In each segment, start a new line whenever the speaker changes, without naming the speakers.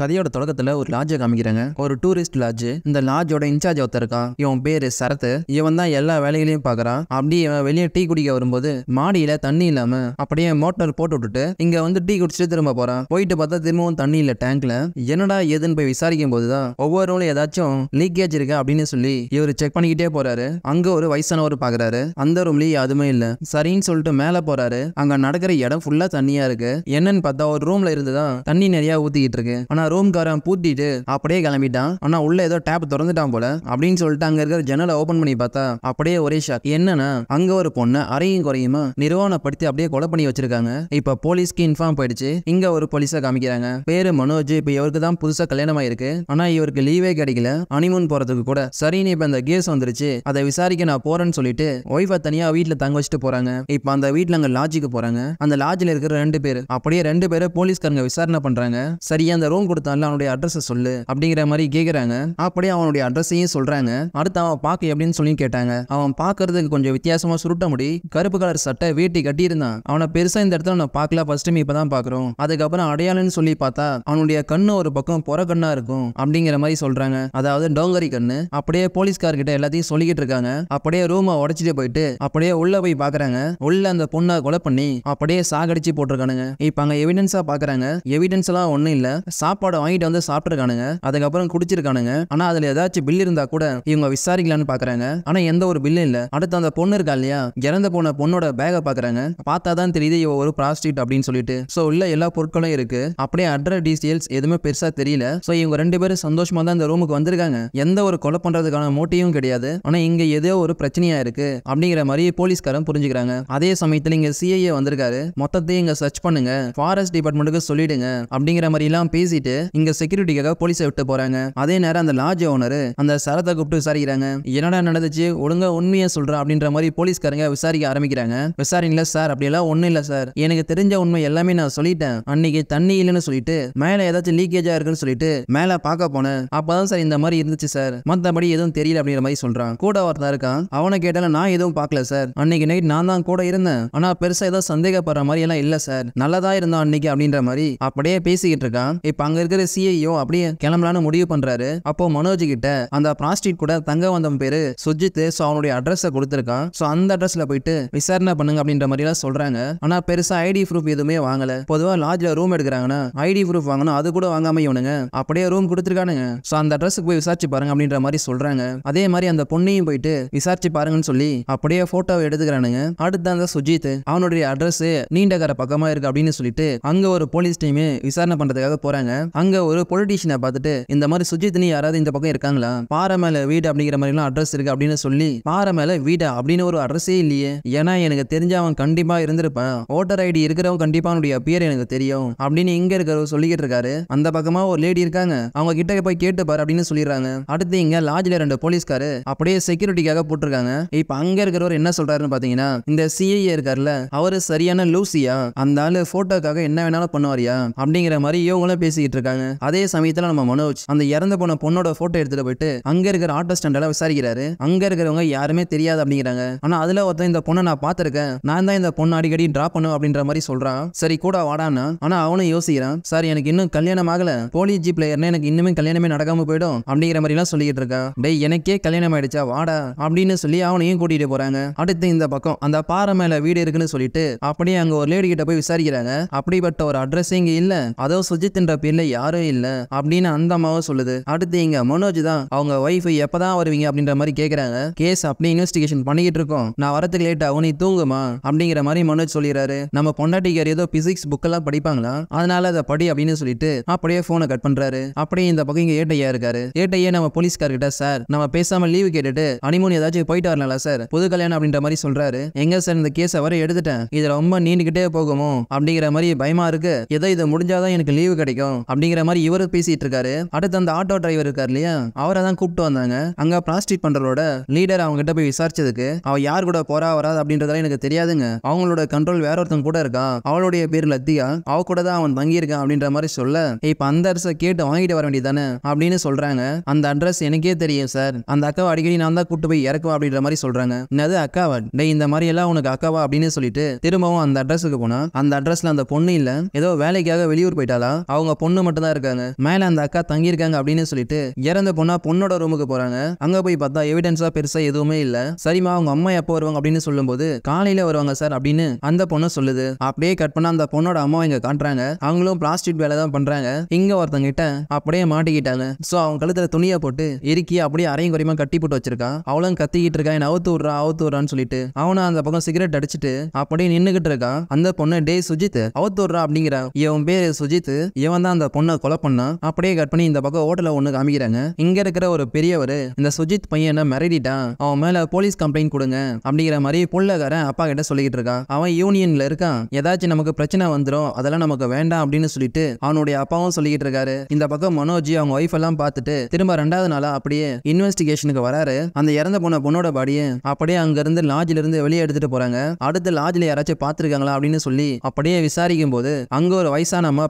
கதையோட தொடக்கத்துல ஒரு லாட்ஜை காமிக்கிறாங்க ஒரு டூரிஸ்ட் லாட்ஜ் இந்த லாட்ஜோட இன்சார்ஜ் ஒருத்தர் இருக்கான் இவன் பேரு சரத்து இவன் தான் எல்லா வேலைகளையும் பாக்குறான் அப்படியே இவன் வெளியே டீ குடிக்க வரும்போது மாடியில தண்ணி இல்லாம அப்படியே மோட்டர் போட்டு விட்டுட்டு இங்க வந்து டீ குடிச்சிட்டு திரும்ப போறான் போயிட்டு பார்த்தா திரும்பவும் தண்ணி இல்ல டேங்க்ல என்னடா ஏதுன்னு போய் விசாரிக்கும் போதுதான் ஒவ்வொரு ஏதாச்சும் லீக்கேஜ் இருக்கு அப்படின்னு சொல்லி இவர் செக் பண்ணிக்கிட்டே போறாரு அங்க ஒரு வயசானவர் பாக்குறாரு அந்த ரூம்லயே அதுமே இல்ல சரின்னு சொல்லிட்டு மேல போறாரு அங்க நடக்கிற இடம் ஃபுல்லா தண்ணியா இருக்கு என்னன்னு பார்த்தா ஒரு ரூம்ல இருந்துதான் தண்ணி நிறைய ஊத்திக்கிட்டு இருக்கு ஆனா ரூம்காரன் பூட்டிட்டு அப்படியே கிளம்பிட்டான் ஆனா உள்ள ஏதோ டேப் திறந்துட்டான் போல அப்படின்னு சொல்லிட்டு அங்க இருக்கிற ஜன்னலை ஓபன் பண்ணி பார்த்தா அப்படியே ஒரே ஷாக் என்னன்னா அங்க ஒரு பொண்ணு அறையும் குறையுமா நிர்வாணப்படுத்தி அப்படியே கொலை பண்ணி வச்சிருக்காங்க இப்ப போலீஸ்க்கு இன்ஃபார்ம் போயிடுச்சு இங்க ஒரு போலீஸா காமிக்கிறாங்க பேரு மனோஜ் இப்ப இவருக்கு தான் புதுசா கல்யாணம் ஆயிருக்கு ஆனா இவருக்கு லீவே கிடைக்கல அனிமூன் போறதுக்கு கூட சரின்னு இப்ப இந்த கேஸ் வந்துருச்சு அதை விசாரிக்க நான் போறேன்னு சொல்லிட்டு ஒய்ஃப தனியா வீட்டுல தங்க வச்சுட்டு போறாங்க இப்ப அந்த வீட்டுல அங்க லாட்ஜுக்கு போறாங்க அந்த லாட்ஜில் இருக்கிற ரெண்டு பேர் அப்படியே ரெண்டு பேரும் போலீஸ்காரங்க விசாரணை பண்றாங்க சரி அந்த ரூம் கொடுத்தான்ல அவனுடைய அட்ரஸை சொல்லு அப்படிங்கிற மாதிரி கேட்குறாங்க அப்படியே அவனுடைய அட்ரஸையும் சொல்றாங்க அடுத்து அவன் பார்க்க எப்படின்னு சொல்லி கேட்டாங்க அவன் பார்க்கறதுக்கு கொஞ்சம் வித்தியாசமா சுருட்ட முடி கருப்பு கலர் சட்டை வேட்டி கட்டியிருந்தான் அவனை பெருசா இந்த இடத்துல நான் பார்க்கல ஃபர்ஸ்ட் டைம் இப்பதான் பாக்குறோம் அதுக்கப்புறம் அடையாளம்னு சொல்லி பார்த்தா அவனுடைய கண்ணு ஒரு பக்கம் புற கண்ணா இருக்கும் அப்படிங்கிற மாதிரி சொல்றாங்க அதாவது டோங்கரி கண்ணு அப்படியே போலீஸ்கார் கிட்ட எல்லாத்தையும் சொல்லிக்கிட்டு இருக்காங்க அப்படியே ரூமை உடச்சிட்டு போயிட்டு அப்படியே உள்ள போய் பாக்குறாங்க உள்ள அந்த பொண்ணை கொலை பண்ணி அப்படியே சாகடிச்சு போட்டிருக்கானுங்க இப்ப அங்க எவிடன்ஸா பாக்குறாங்க எவிடன்ஸ் எல்லாம் ஒண்ணும் இல்ல சாப்பிட்டு சாப்பாடு வாங்கிட்டு வந்து சாப்பிட்ருக்கானுங்க அதுக்கப்புறம் குடிச்சிருக்கானுங்க ஆனா அதுல ஏதாச்சும் பில் இருந்தா கூட இவங்க விசாரிக்கலான்னு பாக்குறாங்க ஆனா எந்த ஒரு பில்லும் இல்ல அடுத்து அந்த பொண்ணு இருக்கா இல்லையா இறந்த போன பொண்ணோட பேகை பாக்குறாங்க பார்த்தா தான் தெரியுது இவ ஒரு ப்ராஸ்டியூட் அப்படின்னு சொல்லிட்டு சோ உள்ள எல்லா பொருட்களும் இருக்கு அப்படியே அட்ரஸ் டீடைல்ஸ் எதுவுமே பெருசா தெரியல சோ இவங்க ரெண்டு பேரும் சந்தோஷமா தான் இந்த ரூமுக்கு வந்திருக்காங்க எந்த ஒரு கொலை பண்றதுக்கான மோட்டிவும் கிடையாது ஆனா இங்க ஏதோ ஒரு பிரச்சனையா இருக்கு அப்படிங்கிற மாதிரி போலீஸ்காரன் புரிஞ்சுக்கிறாங்க அதே சமயத்துல இங்க சிஐஏ வந்திருக்காரு மொத்தத்தையும் இங்க சர்ச் பண்ணுங்க ஃபாரஸ்ட் டிபார்ட்மெண்ட்டுக்கு சொல்லிடுங்க அப்படிங்கிற மாதிரி எல்லாம் பேசிட்டு பண்ணிட்டு இங்க செக்யூரிட்டிக்காக போலீஸை விட்டு போறாங்க அதே நேரம் அந்த லாட்ஜ் ஓனர் அந்த சரத்தை கூப்பிட்டு விசாரிக்கிறாங்க என்னடா நடந்துச்சு ஒழுங்கா உண்மையை சொல்ற அப்படின்ற மாதிரி போலீஸ்காரங்க விசாரிக்க ஆரம்பிக்கிறாங்க விசாரிங்கள சார் அப்படியெல்லாம் ஒண்ணும் இல்ல சார் எனக்கு தெரிஞ்ச உண்மை எல்லாமே நான் சொல்லிட்டேன் அன்னைக்கு தண்ணி இல்லைன்னு சொல்லிட்டு மேல ஏதாச்சும் லீக்கேஜா இருக்குன்னு சொல்லிட்டு மேல பார்க்க போனேன் அப்பதான் சார் இந்த மாதிரி இருந்துச்சு சார் மத்தபடி எதுவும் தெரியல அப்படிங்கிற மாதிரி சொல்றான் கூட ஒருத்தன் இருக்கான் அவனை கேட்டாலும் நான் எதுவும் பார்க்கல சார் அன்னைக்கு நைட் நான் தான் கூட இருந்தேன் ஆனா பெருசா ஏதோ சந்தேகப்படுற மாதிரி எல்லாம் இல்ல சார் நல்லதா இருந்தான் அன்னைக்கு அப்படின்ற மாதிரி அப்படியே பேசிக்கிட்டு இருக்கான் இப்ப அங்க அங்க இருக்கிற சிஐயோ e அப்படியே கிளம்பலான்னு முடிவு பண்றாரு அப்போ மனோஜ் கிட்ட அந்த பிராஸ்டிக் கூட தங்க வந்தவன் பேரு சுஜித் சோ அவனுடைய அட்ரஸ் கொடுத்திருக்கான் சோ அந்த அட்ரஸ்ல போயிட்டு விசாரணை பண்ணுங்க அப்படின்ற மாதிரி எல்லாம் சொல்றாங்க ஆனா பெருசா ஐடி ப்ரூஃப் எதுவுமே வாங்கல பொதுவா லாட்ஜ்ல ரூம் எடுக்கிறாங்கன்னா ஐடி ப்ரூஃப் வாங்கணும் அது கூட வாங்காம இவனுங்க அப்படியே ரூம் கொடுத்துருக்கானுங்க சோ அந்த அட்ரஸுக்கு போய் விசாரிச்சு பாருங்க அப்படின்ற மாதிரி சொல்றாங்க அதே மாதிரி அந்த பொண்ணையும் போயிட்டு விசாரிச்சு பாருங்கன்னு சொல்லி அப்படியே போட்டோவை எடுத்துக்கிறானுங்க அடுத்து அந்த சுஜித் அவனுடைய அட்ரஸ் நீண்டகர பக்கமா இருக்கு அப்படின்னு சொல்லிட்டு அங்க ஒரு போலீஸ் டீம் விசாரணை பண்றதுக்காக போறாங்க அங்க ஒரு பொலிட்டீஷியனை பார்த்துட்டு இந்த மாதிரி சுஜித்னி யாராவது இந்த பக்கம் இருக்காங்களா பாறை மேல வீடு அப்படிங்கிற மாதிரி எல்லாம் அட்ரஸ் இருக்கு அப்படின்னு சொல்லி பாறை மேல வீடா அப்படின்னு ஒரு அட்ரஸே இல்லையே ஏன்னா எனக்கு தெரிஞ்ச அவன் கண்டிப்பா இருந்திருப்பான் ஓட்டர் ஐடி இருக்கிறவங்க கண்டிப்பா அவனுடைய பேர் எனக்கு தெரியும் அப்படின்னு இங்க இருக்கிறவர் சொல்லிக்கிட்டு இருக்காரு அந்த பக்கமா ஒரு லேடி இருக்காங்க அவங்க கிட்ட போய் கேட்டு பாரு அப்படின்னு சொல்லிடுறாங்க அடுத்து இங்க லாஜ்ல ரெண்டு போலீஸ்காரு அப்படியே செக்யூரிட்டிக்காக போட்டிருக்காங்க இப்ப அங்க இருக்கிறவர் என்ன சொல்றாருன்னு பாத்தீங்கன்னா இந்த சிஐஏ இருக்காருல அவரு சரியான லூசியா அந்த ஆளு போட்டோக்காக என்ன வேணாலும் பண்ணுவாரியா அப்படிங்கிற மாதிரி இவங்களும் பேசிக்கிட்டு இருக்காங்க அதே சமயத்துல நம்ம மனோஜ் அந்த இறந்து போன பொண்ணோட போட்டோ எடுத்துட்டு போயிட்டு அங்க இருக்கிற ஆட்டோ ஸ்டாண்டால விசாரிக்கிறாரு அங்க இருக்கிறவங்க யாருமே தெரியாது அப்படிங்கிறாங்க ஆனா அதுல ஒருத்தன் இந்த பொண்ணை நான் பாத்திருக்கேன் நான் தான் இந்த பொண்ணு அடிக்கடி டிராப் பண்ணும் அப்படின்ற மாதிரி சொல்றான் சரி கூட வாடானா ஆனா அவனும் யோசிக்கிறான் சார் எனக்கு இன்னும் கல்யாணம் ஆகல போலீஸ் ஜீப்ல எனக்கு இன்னுமே கல்யாணமே நடக்காம போயிடும் அப்படிங்கிற மாதிரி எல்லாம் சொல்லிட்டு இருக்கான் டேய் எனக்கே கல்யாணம் ஆயிடுச்சா வாடா அப்படின்னு சொல்லி அவனையும் கூட்டிட்டு போறாங்க அடுத்து இந்த பக்கம் அந்த பாறை மேல வீடு இருக்குன்னு சொல்லிட்டு அப்படியே அங்க ஒரு லேடி கிட்ட போய் விசாரிக்கிறாங்க அப்படிப்பட்ட ஒரு அட்ரஸ் இங்க இல்ல அதோ சுஜித் என்ற பேர்ல யாரும் இல்லை அப்படின்னு அந்த அம்மாவும் சொல்லுது அடுத்து இங்க மனோஜ் தான் அவங்க ஒய்ஃப் எப்பதான் வருவீங்க அப்படின்ற மாதிரி கேக்குறாங்க கேஸ் அப்படி இன்வெஸ்டிகேஷன் பண்ணிட்டு இருக்கோம் நான் வரத்துக்கு லேட் ஆகும் நீ தூங்குமா அப்படிங்கிற மாதிரி மனோஜ் சொல்லிடுறாரு நம்ம பொண்டாட்டிக்கார் ஏதோ பிசிக்ஸ் புக் எல்லாம் படிப்பாங்களா அதனால அதை படி அப்படின்னு சொல்லிட்டு அப்படியே போனை கட் பண்றாரு அப்படியே இந்த பக்கம் இங்க ஏட்டையா இருக்காரு ஏட்டையே நம்ம போலீஸ்கார்கிட்ட சார் நம்ம பேசாம லீவு கேட்டுட்டு அனிமோன் ஏதாச்சும் போயிட்டு வரலாம் சார் புது கல்யாணம் அப்படின்ற மாதிரி சொல்றாரு எங்க சார் இந்த கேஸ் வர எடுத்துட்டேன் இது ரொம்ப நீண்டுகிட்டே போகுமோ அப்படிங்கிற மாதிரி பயமா இருக்கு ஏதோ இது முடிஞ்சாதான் எனக்கு லீவு கிடைக்கும் அப்படிங்கிற மாதிரி இவரு பேசிட்டு இருக்காரு அடுத்து அந்த ஆட்டோ டிரைவர் இருக்காரு இல்லையா அவரை தான் கூப்பிட்டு வந்தாங்க அங்க பிளாஸ்டிக் பண்றதோட லீடர் அவங்க கிட்ட போய் விசாரிச்சதுக்கு அவ யார் கூட போறா வராது அப்படின்றதெல்லாம் எனக்கு தெரியாதுங்க அவங்களோட கண்ட்ரோல் வேற ஒருத்தன் கூட இருக்கா அவளுடைய பேர் லத்தியா அவ கூட தான் அவன் தங்கியிருக்கான் அப்படின்ற மாதிரி சொல்ல இப்ப அந்த அரச கேட்டு வாங்கிட்டு வர வேண்டியதானே அப்படின்னு சொல்றாங்க அந்த அட்ரஸ் எனக்கே தெரியும் சார் அந்த அக்காவை அடிக்கடி நான் தான் கூட்டு போய் இறக்குவா அப்படின்ற மாதிரி சொல்றாங்க என்னது அக்காவா டே இந்த மாதிரி எல்லாம் உனக்கு அக்காவா அப்படின்னு சொல்லிட்டு திரும்பவும் அந்த அட்ரஸுக்கு போனா அந்த அட்ரஸ்ல அந்த பொண்ணு இல்ல ஏதோ வேலைக்காக வெளியூர் போயிட்டாலா அவங்க பொண்ணு மட்டும் தான் இருக்காங்க மேல அந்த அக்கா தங்கியிருக்காங்க அப்படின்னு சொல்லிட்டு இறந்த பொண்ணா பொண்ணோட ரூமுக்கு போறாங்க அங்க போய் பார்த்தா எவிடன்ஸா பெருசா எதுவுமே இல்ல சரிமா அவங்க அம்மா எப்போ வருவாங்க அப்படின்னு சொல்லும்போது காலையில வருவாங்க சார் அப்படின்னு அந்த பொண்ணு சொல்லுது அப்படியே கட் பண்ண அந்த பொண்ணோட அம்மா இங்க காட்டுறாங்க அவங்களும் பிளாஸ்டிக் வேலை தான் பண்றாங்க இங்க ஒருத்தங்கிட்ட அப்படியே மாட்டிக்கிட்டாங்க சோ அவங்க கழுத்துல துணியை போட்டு இறுக்கி அப்படியே அரையும் குறையுமா கட்டி போட்டு வச்சிருக்கா அவளும் கத்திக்கிட்டு இருக்கா என்ன அவுத்து விடுறா அவுத்து விடுறான்னு சொல்லிட்டு அவனை அந்த பக்கம் சிகரெட் அடிச்சுட்டு அப்படியே நின்னுகிட்டு இருக்கான் அந்த பொண்ணு டே சுஜித் அவுத்து விடுறா அப்படிங்கிற இவன் பேர் சுஜித் இவன் தான் அந்த பொண்ணை கொலை பண்ணா அப்படியே கட் பண்ணி இந்த பக்கம் ஹோட்டல ஒண்ணு காமிக்கிறாங்க இங்க இருக்கிற ஒரு பெரியவர் இந்த சுஜித் பையனை மிரடிட்டான் அவன் மேல போலீஸ் கம்ப்ளைண்ட் கொடுங்க அப்படிங்கிற மாதிரி புள்ளகாரன் அப்பா கிட்ட சொல்லிக்கிட்டு இருக்கான் அவன் யூனியன்ல இருக்கான் ஏதாச்சும் நமக்கு பிரச்சனை வந்துடும் அதெல்லாம் நமக்கு வேண்டாம் அப்படின்னு சொல்லிட்டு அவனுடைய அப்பாவும் சொல்லிக்கிட்டு இருக்காரு இந்த பக்கம் மனோஜ் அவங்க ஒய்ஃப் எல்லாம் பார்த்துட்டு திரும்ப ரெண்டாவது நாளா அப்படியே இன்வெஸ்டிகேஷனுக்கு வராரு அந்த இறந்த போன பொண்ணோட பாடியே அப்படியே அங்க இருந்து லாட்ஜில இருந்து வெளியே எடுத்துட்டு போறாங்க அடுத்து லாஜ்ல யாராச்சும் பாத்துருக்காங்களா அப்படின்னு சொல்லி அப்படியே விசாரிக்கும் போது அங்க ஒரு வயசான அம்மா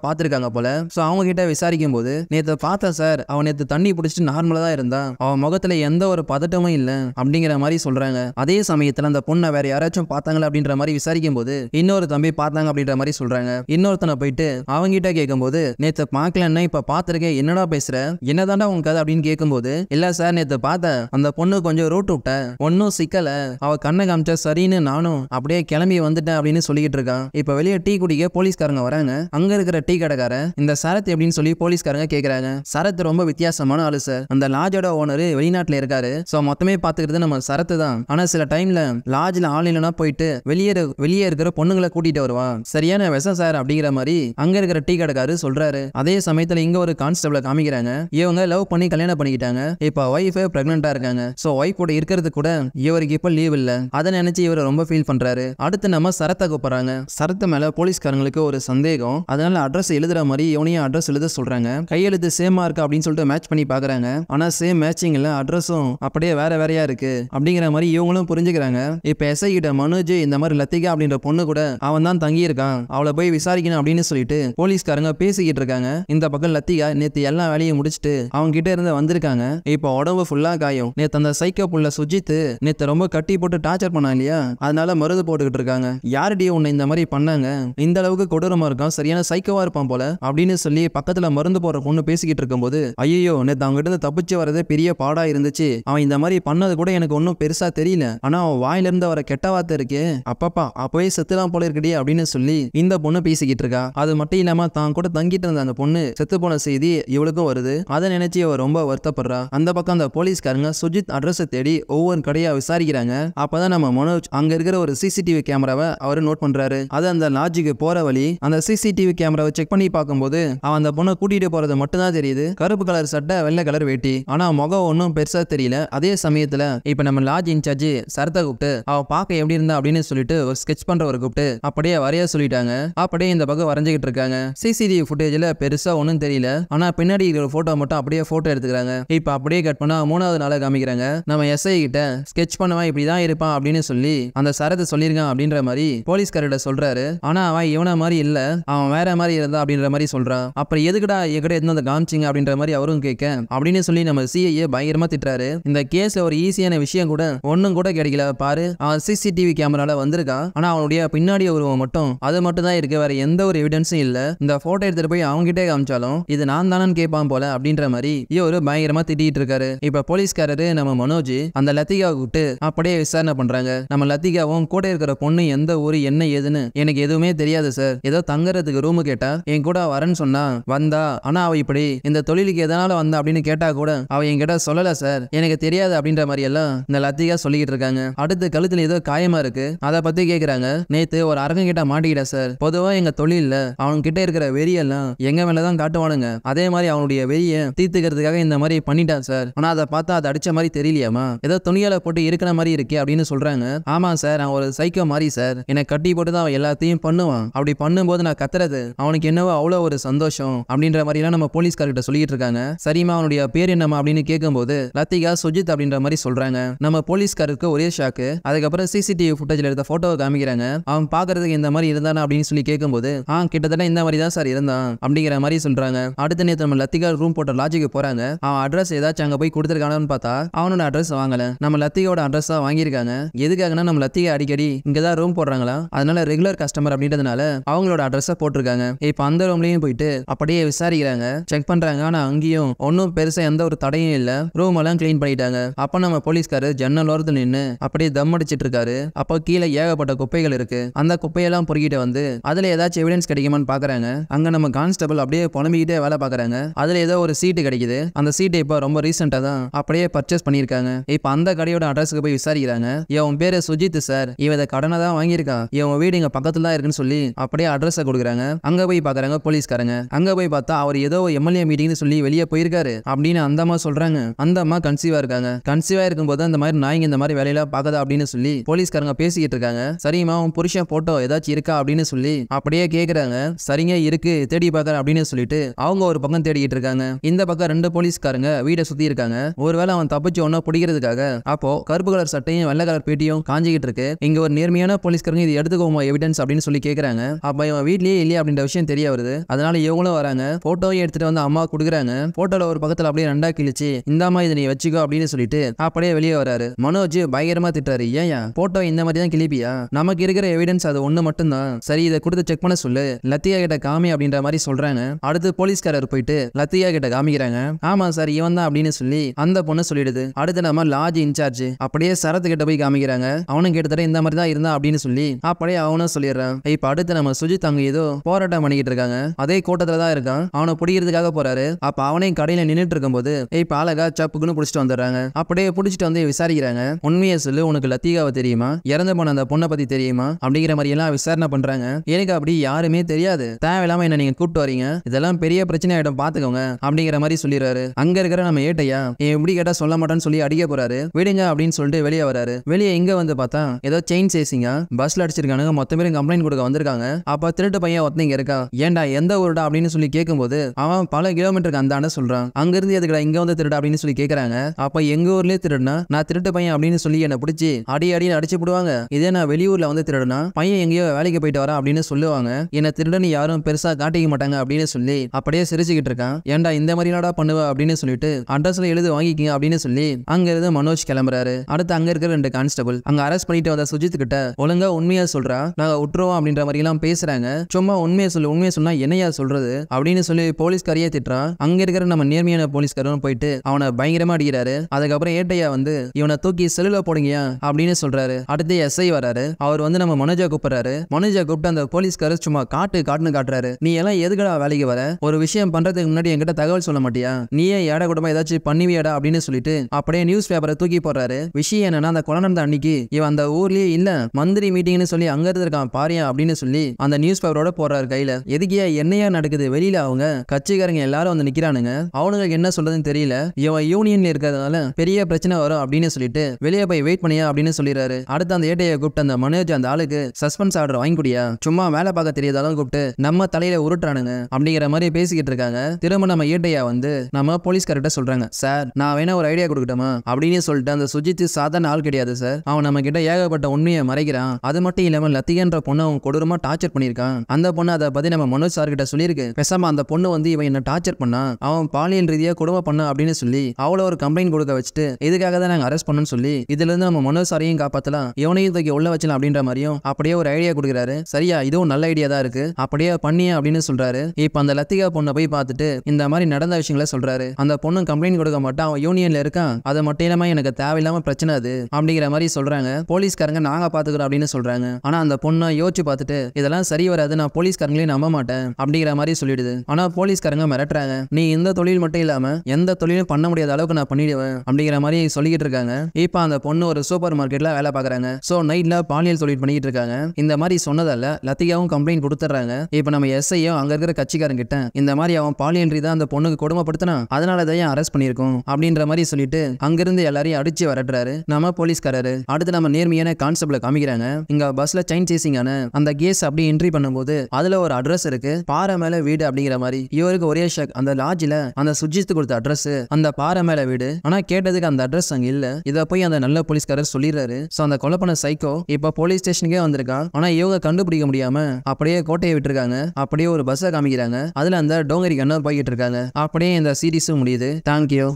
போல அவங்க கிட்ட விசாரிக்கும் போது நேற்று பார்த்தேன் சார் அவன் நேற்று தண்ணி பிடிச்சிட்டு நார்மலா தான் இருந்தான் அவன் முகத்துல எந்த ஒரு பதட்டமும் இல்ல அப்படிங்கிற மாதிரி சொல்றாங்க அதே சமயத்துல அந்த பொண்ணை வேற யாராச்சும் பார்த்தாங்களா அப்படின்ற மாதிரி விசாரிக்கும் போது இன்னொரு தம்பி பார்த்தாங்க அப்படின்ற மாதிரி சொல்றாங்க இன்னொருத்தனை போயிட்டு அவங்க கிட்ட கேட்கும்போது நேற்று பார்க்கலன்னா இப்ப பார்த்துருக்கேன் என்னடா பேசுற என்னதான்டா உன் கதை அப்படின்னு கேட்கும்போது இல்ல சார் நேற்று பார்த்தேன் அந்த பொண்ணு கொஞ்சம் ரூட் விட்டேன் ஒன்னும் சிக்கல அவ கண்ணை காமிச்சா சரின்னு நானும் அப்படியே கிளம்பி வந்துட்டேன் அப்படின்னு சொல்லிக்கிட்டு இருக்கான் இப்ப வெளியே டீ குடிக்க போலீஸ்காரங்க வராங்க அங்க இருக்கிற டீ கடைக்காரன் இந்த சார சரத் எப்படின்னு சொல்லி போலீஸ்காரங்க கேட்குறாங்க சரத் ரொம்ப வித்தியாசமான ஆளு சார் அந்த லாஜோட ஓனர் வெளிநாட்டுல இருக்காரு ஸோ மொத்தமே பாத்துக்கிறது நம்ம சரத்து தான் ஆனால் சில டைம்ல லாஜில் ஆள் இல்லைனா போயிட்டு வெளியே வெளியே இருக்கிற பொண்ணுங்களை கூட்டிகிட்டு வருவான் சரியான விஷம் சார் அப்படிங்கிற மாதிரி அங்கே இருக்கிற டீ கடைக்காரு சொல்றாரு அதே சமயத்தில் இங்க ஒரு கான்ஸ்டபிளை காமிக்கிறாங்க இவங்க லவ் பண்ணி கல்யாணம் பண்ணிக்கிட்டாங்க இப்போ ஒய்ஃபு ப்ரெக்னெண்ட்டாக இருக்காங்க ஸோ ஒய்ஃப் கூட இருக்கிறது கூட இவருக்கு இப்போ லீவ் இல்லை அதை நினச்சி இவர் ரொம்ப ஃபீல் பண்றாரு அடுத்து நம்ம சரத்தை கூப்பிட்றாங்க சரத்து மேலே போலீஸ்காரங்களுக்கு ஒரு சந்தேகம் அதனால அட்ரஸ் எழுதுற மாதிரி இவனையும் அட்ரஸ் எழுத சொல்றாங்க கையெழுத்து சேமா இருக்கா அப்படின்னு சொல்லிட்டு மேட்ச் பண்ணி பாக்குறாங்க ஆனா சேம் மேட்சிங் இல்ல அட்ரஸும் அப்படியே வேற வேறையா இருக்கு அப்படிங்கிற மாதிரி இவங்களும் புரிஞ்சுக்கிறாங்க இப்ப எஸ்ஐ கிட்ட மனோஜ் இந்த மாதிரி லத்திகா அப்படின்ற பொண்ணு கூட அவன் தான் தங்கி இருக்கான் அவளை போய் விசாரிக்கணும் அப்படின்னு சொல்லிட்டு போலீஸ்காரங்க பேசிக்கிட்டு இருக்காங்க இந்த பக்கம் லத்திகா நேத்து எல்லா வேலையும் முடிச்சுட்டு அவங்க கிட்ட இருந்து வந்திருக்காங்க இப்போ உடம்பு ஃபுல்லா காயம் நேத்து அந்த சைக்கோ புள்ள சுஜித் நேத்து ரொம்ப கட்டி போட்டு டார்ச்சர் பண்ணா இல்லையா அதனால மருந்து போட்டுக்கிட்டு இருக்காங்க யாருடைய உன்னை இந்த மாதிரி பண்ணாங்க இந்த அளவுக்கு கொடூரமா இருக்கான் சரியான சைக்கோவா இருப்பான் போல அப்படின்னு சொல்லி சொல்லி பக்கத்துல மருந்து போற பொண்ணு பேசிக்கிட்டு இருக்கும்போது ஐயோ நேத்து அவங்ககிட்ட தப்பிச்சு வரதே பெரிய பாடா இருந்துச்சு அவன் இந்த மாதிரி பண்ணது கூட எனக்கு ஒன்றும் பெருசா தெரியல ஆனா அவன் வாயிலிருந்து வர கெட்ட வார்த்தை இருக்கு அப்பப்பா அப்பவே செத்துலாம் போல இருக்கடி அப்படின்னு சொல்லி இந்த பொண்ணு பேசிக்கிட்டு இருக்கா அது மட்டும் இல்லாம தான் கூட தங்கிட்டு இருந்த அந்த பொண்ணு செத்து போன செய்தி இவளுக்கும் வருது அதை நினைச்சு அவ ரொம்ப வருத்தப்படுறா அந்த பக்கம் அந்த போலீஸ்காரங்க சுஜித் அட்ரஸ் தேடி ஒவ்வொரு கடையா விசாரிக்கிறாங்க அப்பதான் நம்ம மனோஜ் அங்க இருக்கிற ஒரு சிசிடிவி கேமராவை அவரு நோட் பண்றாரு அது அந்த லாட்ஜுக்கு போற வழி அந்த சிசிடிவி கேமராவை செக் பண்ணி பார்க்கும்போது அவன் அந்த பொண்ணை கூட்டிகிட்டு மட்டும் தான் தெரியுது கருப்பு கலர் சட்டை வெள்ளை கலர் வேட்டி ஆனால் முகம் ஒன்றும் பெருசாக தெரியல அதே சமயத்தில் இப்போ நம்ம லாஜ் இன்சார்ஜ் சரத்தை கூப்பிட்டு அவள் பார்க்க எப்படி இருந்தா அப்படின்னு சொல்லிட்டு ஒரு ஸ்கெச் ஒரு கூப்பிட்டு அப்படியே வரைய சொல்லிட்டாங்க அப்படியே இந்த பக்கம் வரைஞ்சிக்கிட்டு இருக்காங்க சிசிடிவி ஃபுட்டேஜ்ல பெருசாக ஒன்றும் தெரியல ஆனால் பின்னாடி இருக்கிற ஃபோட்டோ மட்டும் அப்படியே ஃபோட்டோ எடுத்துக்கிறாங்க இப்போ அப்படியே கட் பண்ணா மூணாவது நாளாக காமிக்கிறாங்க நம்ம எஸ்ஐ கிட்ட ஸ்கெச் பண்ணவா இப்படி தான் இருப்பான் அப்படின்னு சொல்லி அந்த சரத்தை சொல்லியிருக்கான் அப்படின்ற மாதிரி போலீஸ்காரிட சொல்கிறாரு ஆனா அவன் இவனை மாதிரி இல்லை அவன் வேற மாதிரி இருந்தா அப்படின்ற மாதிரி சொல்றான் அப்புறம் எதுக்குடா எங்கட எதுவும் அதை காமிச்சிங்க அப்படின்ற மாதிரி அவரும் கேட்க அப்படின்னு சொல்லி நம்ம சிஐஏ பயங்கரமா திட்டுறாரு இந்த கேஸ்ல ஒரு ஈஸியான விஷயம் கூட ஒன்னும் கூட கிடைக்கல பாரு அவன் சிசிடிவி கேமரால வந்திருக்கா ஆனா அவனுடைய பின்னாடி உருவம் மட்டும் அது மட்டும் தான் இருக்கு வேற எந்த ஒரு எவிடன்ஸும் இல்ல இந்த போட்டோ எடுத்துட்டு போய் அவங்ககிட்டே காமிச்சாலும் இது நான் தானேன்னு கேட்பான் போல அப்படின்ற மாதிரி இவரு பயங்கரமா திட்டிட்டு இருக்காரு இப்ப போலீஸ்காரரு நம்ம மனோஜ் அந்த லத்திகா கூட்டு அப்படியே விசாரணை பண்றாங்க நம்ம லத்திகாவும் கூட இருக்கிற பொண்ணு எந்த ஊர் என்ன ஏதுன்னு எனக்கு எதுவுமே தெரியாது சார் ஏதோ தங்குறதுக்கு ரூமு கேட்டா என் கூட வரேன்னு சொன்னா தான் வந்தா ஆனா அவ இப்படி இந்த தொழிலுக்கு எதனால வந்தா அப்படின்னு கேட்டா கூட அவ என்கிட்ட சொல்லல சார் எனக்கு தெரியாது அப்படின்ற மாதிரி எல்லாம் இந்த லத்திகா சொல்லிக்கிட்டு இருக்காங்க அடுத்து கழுத்துல ஏதோ காயமா இருக்கு அதை பத்தி கேக்குறாங்க நேத்து ஒரு அரங்கம் கிட்ட மாட்டிக்கிட்ட சார் பொதுவா எங்க தொழில அவங்க கிட்ட இருக்கிற வெறியெல்லாம் எங்க மேலதான் காட்டுவானுங்க அதே மாதிரி அவனுடைய வெறிய தீர்த்துக்கிறதுக்காக இந்த மாதிரி பண்ணிட்டான் சார் ஆனா அதை பார்த்தா அதை அடிச்ச மாதிரி தெரியலையாமா ஏதோ துணியால போட்டு இருக்கிற மாதிரி இருக்கே அப்படின்னு சொல்றாங்க ஆமா சார் அவன் ஒரு சைக்கோ மாதிரி சார் என்னை கட்டி போட்டு தான் அவன் எல்லாத்தையும் பண்ணுவான் அப்படி பண்ணும்போது நான் கத்துறது அவனுக்கு என்னவோ அவ்வளோ ஒரு சந்தோஷம் சந்தோஷம் அப்படின்ற எல்லாம் நம்ம போலீஸ்கார்கிட்ட சொல்லிட்டு இருக்காங்க சரிமா அவனுடைய பேர் என்னமா அப்படின்னு கேட்கும்போது லத்திகா சுஜித் அப்படின்ற மாதிரி சொல்றாங்க நம்ம போலீஸ்காரருக்கு ஒரே ஷாக்கு அதுக்கப்புறம் சிசிடிவி ஃபுட்டேஜ்ல எடுத்த போட்டோவை காமிக்கிறாங்க அவன் பாக்குறதுக்கு இந்த மாதிரி இருந்தானா அப்படின்னு சொல்லி கேட்கும்போது ஆ கிட்டத்தட்ட இந்த மாதிரி தான் சார் இருந்தான் அப்படிங்கிற மாதிரி சொல்றாங்க அடுத்த நேரத்தில் நம்ம லத்திகா ரூம் போட்ட லாஜிக்கு போறாங்க அவன் அட்ரஸ் ஏதாச்சும் அங்க போய் கொடுத்துருக்கானு பார்த்தா அவனோட அட்ரஸ் வாங்கல நம்ம லத்திகாவோட அட்ரஸ் தான் வாங்கியிருக்காங்க எதுக்காகனா நம்ம லத்திகா அடிக்கடி இங்கதான் தான் ரூம் போடுறாங்களா அதனால ரெகுலர் கஸ்டமர் அப்படின்றதுனால அவங்களோட அட்ரஸ் போட்டிருக்காங்க இப்போ அந்த ரூம்லயும் போயிட்டு அப்படியே விசாரிக்கிறாங்க செக் பண்றாங்க ஆனா அங்கேயும் ஒன்னும் பெருசா எந்த ஒரு தடையும் இல்ல ரூம் எல்லாம் கிளீன் பண்ணிட்டாங்க அப்ப நம்ம போலீஸ்காரு ஜன்னல் ஓரத்து நின்று அப்படியே தம் அடிச்சிட்டு இருக்காரு அப்போ கீழே ஏகப்பட்ட குப்பைகள் இருக்கு அந்த குப்பையெல்லாம் பொறுக்கிட்டு வந்து அதுல ஏதாச்சும் எவிடன்ஸ் கிடைக்குமான்னு பாக்குறாங்க அங்க நம்ம கான்ஸ்டபிள் அப்படியே புலம்பிக்கிட்டே வேலை பாக்குறாங்க அதுல ஏதோ ஒரு சீட்டு கிடைக்குது அந்த சீட்டு இப்போ ரொம்ப ரீசெண்டா தான் அப்படியே பர்ச்சேஸ் பண்ணிருக்காங்க இப்ப அந்த கடையோட அட்ரஸ்க்கு போய் விசாரிக்கிறாங்க இவன் பேரு சுஜித் சார் இவ இதை கடனை தான் வாங்கியிருக்கான் இவன் வீடு இங்க பக்கத்துல தான் இருக்குன்னு சொல்லி அப்படியே அட்ரஸ் கொடுக்குறாங்க அங்க போய் பாக்குறாங்க போலீஸ்காரங்க அங்க போய் பார்த்தா அவர் ஏதோ எம்எல்ஏ மீட்டிங்னு சொல்லி வெளியே போயிருக்காரு அப்படின்னு அந்த அம்மா சொல்றாங்க அந்த அம்மா கன்சீவா இருக்காங்க கன்சீவா இருக்கும் போது அந்த மாதிரி நாய்ங்க இந்த மாதிரி வேலையில பாக்கதா அப்படின்னு சொல்லி போலீஸ்காரங்க பேசிக்கிட்டு இருக்காங்க சரிம்மா உன் புருஷன் போட்டோ ஏதாச்சும் இருக்கா அப்படின்னு சொல்லி அப்படியே கேக்குறாங்க சரிங்க இருக்கு தேடி பார்க்கறேன் அப்படின்னு சொல்லிட்டு அவங்க ஒரு பக்கம் தேடிக்கிட்டு இருக்காங்க இந்த பக்கம் ரெண்டு போலீஸ்காரங்க வீட்டை சுத்தி இருக்காங்க ஒருவேளை அவன் தப்பிச்சு ஒன்னா பிடிக்கிறதுக்காக அப்போ கருப்பு கலர் சட்டையும் வெள்ளை கலர் பேட்டியும் காஞ்சிக்கிட்டு இருக்கு இங்க ஒரு நேர்மையான போலீஸ்காரங்க இது எடுத்துக்கோமா எவிடன்ஸ் அப்படின்னு சொல்லி கேக்குறாங்க அப்ப இவன் வீட்லயே இல்லையா அப்படின்ற விஷயம் தெரிய வருது அதனால இவங்க அவங்களும் வராங்க போட்டோயும் எடுத்துட்டு வந்து அம்மா கொடுக்குறாங்க போட்டோல ஒரு பக்கத்துல அப்படியே ரெண்டா கிழிச்சு அம்மா இதை நீ வச்சுக்கோ அப்படின்னு சொல்லிட்டு அப்படியே வெளியே வராரு மனோஜ் பயங்கரமா திட்டாரு ஏன் போட்டோ இந்த மாதிரி தான் கிளிப்பியா நமக்கு இருக்கிற எவிடன்ஸ் அது ஒண்ணு மட்டும்தான் சரி இதை கொடுத்து செக் பண்ண சொல்லு லத்தியா கிட்ட காமி அப்படின்ற மாதிரி சொல்றாங்க அடுத்து போலீஸ்காரர் போயிட்டு லத்தியா கிட்ட காமிக்கிறாங்க ஆமா சார் இவன் தான் அப்படின்னு சொல்லி அந்த பொண்ணு சொல்லிடுது அடுத்து நம்ம லாஜ் இன்சார்ஜ் அப்படியே சரத்து கிட்ட போய் காமிக்கிறாங்க அவனும் கிட்டத்தட்ட இந்த மாதிரி தான் இருந்தா அப்படின்னு சொல்லி அப்படியே அவனும் சொல்லிடுறான் இப்ப அடுத்து நம்ம சுஜித் அங்க ஏதோ போராட்டம் பண்ணிக்கிட்டு இருக்காங்க அதே கூட்டத்தை பக்கத்துல தான் இருக்கான் அவனை பிடிக்கிறதுக்காக போறாரு அப்ப அவனையும் கடையில நின்றுட்டு இருக்கும்போது ஏய் பாலகா சப்புக்குன்னு பிடிச்சிட்டு வந்துடுறாங்க அப்படியே புடிச்சிட்டு வந்து விசாரிக்கிறாங்க உண்மையை சொல்லு உனக்கு லத்திகாவை தெரியுமா இறந்து போன அந்த பொண்ணை பத்தி தெரியுமா அப்படிங்கிற மாதிரி எல்லாம் விசாரணை பண்றாங்க எனக்கு அப்படி யாருமே தெரியாது தேவையில்லாம என்ன நீங்க கூப்பிட்டு வரீங்க இதெல்லாம் பெரிய பிரச்சனை ஆயிடும் பாத்துக்கோங்க அப்படிங்கிற மாதிரி சொல்லிடுறாரு அங்க இருக்கிற நம்ம ஏட்டையா எப்படி கேட்டா சொல்ல மாட்டேன்னு சொல்லி அடிக்க போறாரு விடுங்க அப்படின்னு சொல்லிட்டு வெளியே வராரு வெளியே எங்க வந்து பார்த்தா ஏதோ செயின் சேசிங்க பஸ்ல அடிச்சிருக்கானுங்க மொத்த பேரும் கம்ப்ளைண்ட் கொடுக்க வந்திருக்காங்க அப்ப திருட்டு பையன் ஒருத்தங்க இருக்கா ஏன்டா எந்த ஊருடா அப்படின்னு அப்படின்னு சொல்லி கேட்கும்போது அவன் பல கிலோமீட்டருக்கு அந்த அண்ணன் சொல்றான் அங்கிருந்து எதுக்கடா இங்க வந்து திருட அப்படின்னு சொல்லி கேக்குறாங்க அப்ப எங்க ஊர்லயே திருடுனா நான் திருட்டு பையன் அப்படின்னு சொல்லி என்ன பிடிச்சி அடி அடி அடிச்சு போடுவாங்க இதே நான் வெளியூர்ல வந்து திருடுனா பையன் எங்கேயோ வேலைக்கு போயிட்டு வரா அப்படின்னு சொல்லுவாங்க என்ன திருடனு யாரும் பெருசா காட்டிக்க மாட்டாங்க அப்படின்னு சொல்லி அப்படியே சிரிச்சுக்கிட்டு இருக்கான் ஏன்டா இந்த மாதிரி நாடா பண்ணுவ அப்படின்னு சொல்லிட்டு அட்ரஸ்ல எழுதி வாங்கிக்கிங்க அப்படின்னு சொல்லி அங்க இருந்து மனோஜ் கிளம்புறாரு அடுத்து அங்க இருக்கிற ரெண்டு கான்ஸ்டபிள் அங்க அரெஸ்ட் பண்ணிட்டு வந்த சுஜித் கிட்ட ஒழுங்கா உண்மையா சொல்றா நாங்க விட்டுருவோம் அப்படின்ற மாதிரி எல்லாம் பேசுறாங்க சும்மா உண்மையை சொல்லு உண்மையை சொன்னா என்னையா சொல்றது கூடாது அப்படின்னு சொல்லி போலீஸ்காரியே திட்டுறான் அங்க இருக்கிற நம்ம நேர்மையான போலீஸ்காரன் போயிட்டு அவனை பயங்கரமா அடிக்கிறாரு அதுக்கப்புறம் ஏட்டையா வந்து இவனை தூக்கி செல்லுல போடுங்கயா அப்படின்னு சொல்றாரு அடுத்து எஸ்ஐ வராரு அவர் வந்து நம்ம மனோஜா கூப்பிடுறாரு மனோஜா கூப்பிட்டு அந்த போலீஸ்காரர் சும்மா காட்டு காட்டுன்னு காட்டுறாரு நீ எல்லாம் எதுக்கடா வேலைக்கு வர ஒரு விஷயம் பண்றதுக்கு முன்னாடி என்கிட்ட தகவல் சொல்ல மாட்டியா ஏன் ஏட கூடமா ஏதாச்சும் பண்ணிவியாடா அப்படின்னு சொல்லிட்டு அப்படியே நியூஸ் பேப்பரை தூக்கி போடுறாரு விஷயம் என்னன்னா அந்த கொலை அன்னைக்கு இவன் அந்த ஊர்லயே இல்ல மந்திரி மீட்டிங்னு சொல்லி அங்க இருந்திருக்கான் பாரியா அப்படின்னு சொல்லி அந்த நியூஸ் பேப்பரோட போடுறாரு கையில எதுக்கியா என்னையா நடக்குது இருக்குது வெளியில அவங்க கட்சிக்காரங்க எல்லாரும் வந்து நிக்கிறானுங்க அவனுங்களுக்கு என்ன சொல்றதுன்னு தெரியல இவன் யூனியன்ல இருக்கிறதுனால பெரிய பிரச்சனை வரும் அப்படின்னு சொல்லிட்டு வெளியே போய் வெயிட் பண்ணியா அப்படின்னு சொல்லிடுறாரு அடுத்து அந்த ஏட்டையை கூப்பிட்டு அந்த மனோஜ் அந்த ஆளுக்கு சஸ்பென்ஸ் ஆர்டர் வாங்கி குடியா சும்மா வேலை பார்க்க தெரியாதாலும் கூப்பிட்டு நம்ம தலையில உருட்டுறானுங்க அப்படிங்கிற மாதிரி பேசிக்கிட்டு இருக்காங்க திரும்ப நம்ம ஏட்டையா வந்து நம்ம போலீஸ்கார்ட்ட சொல்றாங்க சார் நான் வேணா ஒரு ஐடியா கொடுக்கட்டுமா அப்படின்னு சொல்லிட்டு அந்த சுஜித் சாதாரண ஆள் கிடையாது சார் அவன் நம்ம கிட்ட ஏகப்பட்ட உண்மையை மறைக்கிறான் அது மட்டும் இல்லாம லத்திகன்ற பொண்ணு அவன் கொடூரமா டார்ச்சர் பண்ணியிருக்கான் அந்த பொண்ணு அதை பத்தி நம்ம மனோஜ் சார் கிட்ட சொல்லியிருக்கு பேசாம அந்த பொண்ணு வந்து இவன் என்ன டார்ச்சர் பண்ணா அவன் பாலியல் ரீதியா குடும்ப பண்ண அப்படின்னு சொல்லி அவள ஒரு கம்ப்ளைண்ட் கொடுக்க வச்சுட்டு இதுக்காக தான் நாங்க அரெஸ்ட் பண்ணு சொல்லி இதுல இருந்து நம்ம மனோசாரையும் காப்பாத்தலாம் இவனையும் தூக்கி உள்ள வச்சலாம் அப்படின்ற மாதிரியும் அப்படியே ஒரு ஐடியா கொடுக்குறாரு சரியா இதுவும் நல்ல ஐடியா தான் இருக்கு அப்படியே பண்ணிய அப்படின்னு சொல்றாரு இப்ப அந்த லத்திகா பொண்ணை போய் பார்த்துட்டு இந்த மாதிரி நடந்த விஷயங்கள சொல்றாரு அந்த பொண்ணு கம்ப்ளைண்ட் கொடுக்க மாட்டா அவன் யூனியன்ல இருக்கான் அதை மட்டும் இல்லாம எனக்கு தேவையில்லாம பிரச்சனை அது அப்படிங்கிற மாதிரி சொல்றாங்க போலீஸ்காரங்க நாங்க பாத்துக்கிறோம் அப்படின்னு சொல்றாங்க ஆனா அந்த பொண்ணை யோசிச்சு பார்த்துட்டு இதெல்லாம் சரி வராது நான் போலீஸ்காரங்களையும் நம்ப மாட்டேன் அப்படிங்கிற மாதிரி மாதிரியே சொல்லிடுது ஆனா போலீஸ்காரங்க மிரட்டுறாங்க நீ இந்த தொழில் மட்டும் இல்லாம எந்த தொழிலும் பண்ண முடியாத அளவுக்கு நான் பண்ணிடுவேன் அப்படிங்கிற மாதிரி சொல்லிக்கிட்டு இருக்காங்க இப்ப அந்த பொண்ணு ஒரு சூப்பர் மார்க்கெட்ல வேலை பாக்குறாங்க சோ நைட்ல பாலியல் தொழில் பண்ணிட்டு இருக்காங்க இந்த மாதிரி சொன்னதால லத்திகாவும் கம்ப்ளைண்ட் கொடுத்துறாங்க இப்ப நம்ம எஸ்ஐயோ அங்க இருக்கிற கட்சிக்காரங்க கிட்ட இந்த மாதிரி அவன் பாலியல் ரீதா அந்த பொண்ணுக்கு கொடுமைப்படுத்தினா அதனால தான் அரெஸ்ட் பண்ணிருக்கோம் அப்படின்ற மாதிரி சொல்லிட்டு அங்கிருந்து எல்லாரையும் அடிச்சு வரட்டுறாரு நம்ம போலீஸ்காரரு அடுத்து நம்ம நேர்மையான கான்செப்ட்ல காமிக்கிறாங்க இங்க பஸ்ல செயின் சேசிங்கான அந்த கேஸ் அப்படி என்ட்ரி பண்ணும்போது அதுல ஒரு அட்ரஸ் இருக்கு பாறை மேல மேல வீடு அப்படிங்கிற மாதிரி இவருக்கு ஒரே ஷக் அந்த லாட்ஜில் அந்த சுஜித் கொடுத்த அட்ரஸ் அந்த பாறை மேல வீடு ஆனா கேட்டதுக்கு அந்த அட்ரஸ் அங்க இல்ல இதை போய் அந்த நல்ல போலீஸ்காரர் சொல்லிடுறாரு சோ அந்த கொலை பண்ண சைக்கோ இப்ப போலீஸ் ஸ்டேஷனுக்கே வந்திருக்கான் ஆனா இவங்க கண்டுபிடிக்க முடியாம அப்படியே கோட்டையை விட்டுருக்காங்க அப்படியே ஒரு பஸ்ஸை காமிக்கிறாங்க அதுல அந்த டோங்கரி கண்ணர் போய்கிட்டு இருக்காங்க அப்படியே இந்த சீரீஸும் முடியுது தேங்க்யூ